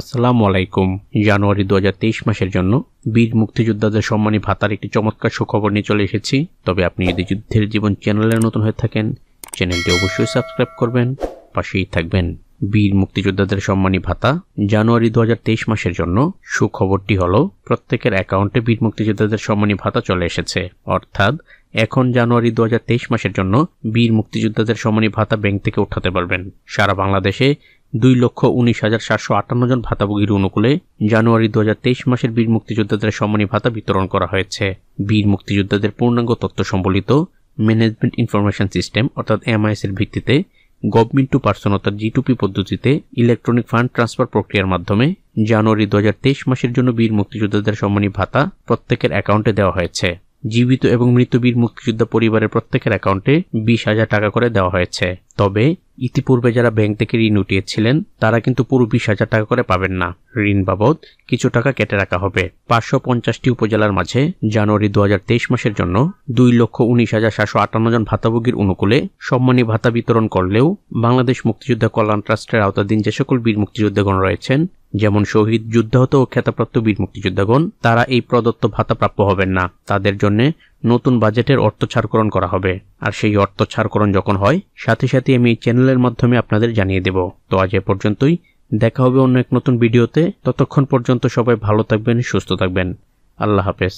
আসসালামু আলাইকুম জানুয়ারি দু মাসের জন্য বীর মুক্তিযোদ্ধাদের সম্মানী ভাতার একটি চমৎকার সুখবর নিয়ে চলে এসেছি তবে আপনি যদি যুদ্ধের জীবন চ্যানেলে নতুন হয়ে থাকেন চ্যানেলটি অবশ্যই সাবস্ক্রাইব করবেন পাশেই থাকবেন বীর মুক্তিযোদ্ধাদের সম্মানী ভাতা জানুয়ারি দু মাসের জন্য সুখবরটি হল প্রত্যেকের অ্যাকাউন্টে বীর মুক্তিযোদ্ধাদের সম্মানী ভাতা চলে এসেছে অর্থাৎ এখন জানুয়ারি দু মাসের জন্য বীর মুক্তিযোদ্ধাদের সম্মানী ভাতা ব্যাংক থেকে উঠাতে পারবেন সারা বাংলাদেশে দুই লক্ষ উনিশ হাজার সাতশো আটান্ন জন ভাতাভোগীর অনুকূলে জানুয়ারি দু মাসের বীর মুক্তিযোদ্ধাদের সম্মানী ভাতা বিতরণ করা হয়েছে বীর মুক্তিযোদ্ধাদের পূর্ণাঙ্গ তথ্য সম্বলিত ম্যানেজমেন্ট ইনফরমেশন সিস্টেম অর্থাৎ এমআইএস এর ভিত্তিতে গভর্নমেন্ট টু পার্সন অর্থাৎ জিটুপি পদ্ধতিতে ইলেকট্রনিক ফান্ড ট্রান্সফার প্রক্রিয়ার মাধ্যমে জানুয়ারি দু মাসের জন্য বীর মুক্তিযোদ্ধাদের সম্মানী ভাতা প্রত্যেকের অ্যাকাউন্টে দেওয়া হয়েছে জীবিত এবং মৃত বীর মুক্তিযোদ্ধা পরিবারের প্রত্যেকের অ্যাকাউন্টে বিশ হাজার টাকা করে দেওয়া হয়েছে তবে ইতিপূর্বে যারা ব্যাংক থেকে ঋণ উঠিয়েছিলেন তারা কিন্তু পুরো বিশ হাজার টাকা করে পাবেন না ঋণ বাবদ কিছু টাকা কেটে রাখা হবে পাঁচশো পঞ্চাশটি উপজেলার মাঝে জানুয়ারি দু মাসের জন্য দুই লক্ষ উনিশ হাজার সাতশো আটান্ন জন ভাতাভোগীর অনুকূলে সম্মানী ভাতা বিতরণ করলেও বাংলাদেশ মুক্তিযুদ্ধ কল্যাণ ট্রাস্টের আওতাধীন যে সকল বীর মুক্তিযোদ্ধাগণ রয়েছেন যেমন শহীদ যুদ্ধাহত ও খ্যাতাপ্রাপ্ত বীর মুক্তিযোদ্ধাগণ তারা এই প্রদত্ত ভাতা প্রাপ্য হবেন না তাদের জন্য নতুন বাজেটের অর্থ ছাড়করণ করা হবে আর সেই অর্থ ছাড়করণ যখন হয় সাথে সাথে আমি এই চ্যানেলের মাধ্যমে আপনাদের জানিয়ে দেব তো আজ এ পর্যন্তই দেখা হবে অন্য এক নতুন ভিডিওতে ততক্ষণ পর্যন্ত সবাই ভালো থাকবেন সুস্থ থাকবেন আল্লাহ হাফেজ